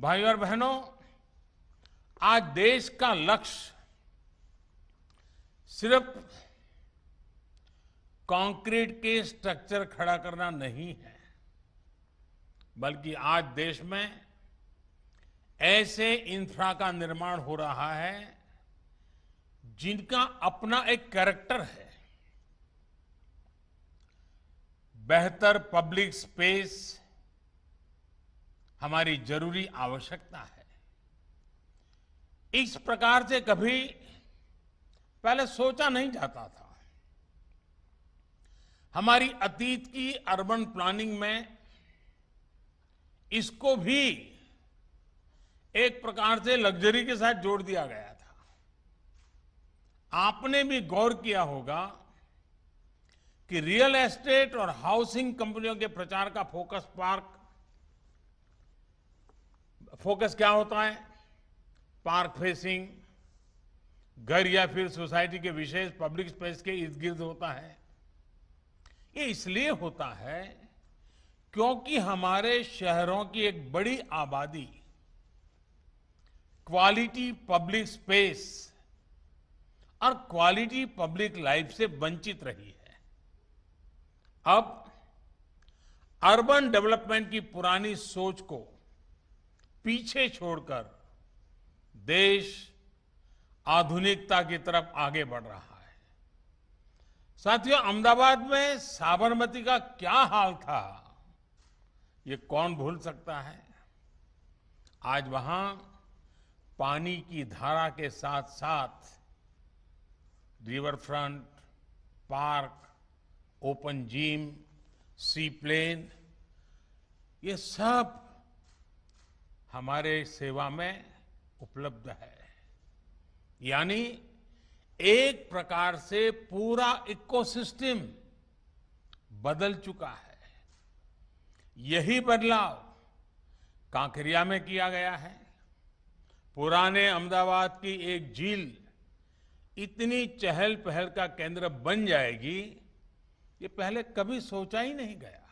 भाई और बहनों आज देश का लक्ष्य सिर्फ कंक्रीट के स्ट्रक्चर खड़ा करना नहीं है बल्कि आज देश में ऐसे इंफ्रा का निर्माण हो रहा है जिनका अपना एक कैरेक्टर है बेहतर पब्लिक स्पेस हमारी जरूरी आवश्यकता है इस प्रकार से कभी पहले सोचा नहीं जाता था हमारी अतीत की अर्बन प्लानिंग में इसको भी एक प्रकार से लग्जरी के साथ जोड़ दिया गया था आपने भी गौर किया होगा कि रियल एस्टेट और हाउसिंग कंपनियों के प्रचार का फोकस पार्क फोकस क्या होता है पार्क फेसिंग घर या फिर सोसाइटी के विशेष पब्लिक स्पेस के इर्द गिर्द होता है ये इसलिए होता है क्योंकि हमारे शहरों की एक बड़ी आबादी क्वालिटी पब्लिक स्पेस और क्वालिटी पब्लिक लाइफ से वंचित रही है अब अर्बन डेवलपमेंट की पुरानी सोच को पीछे छोड़कर देश आधुनिकता की तरफ आगे बढ़ रहा है साथियों अहमदाबाद में साबरमती का क्या हाल था ये कौन भूल सकता है आज वहां पानी की धारा के साथ साथ river front park open gym sea plane ये सब हमारे सेवा में उपलब्ध है यानी एक प्रकार से पूरा इकोसिस्टम बदल चुका है यही बदलाव कांकरिया में किया गया है पुराने अहमदाबाद की एक झील इतनी चहल पहल का केंद्र बन जाएगी ये पहले कभी सोचा ही नहीं गया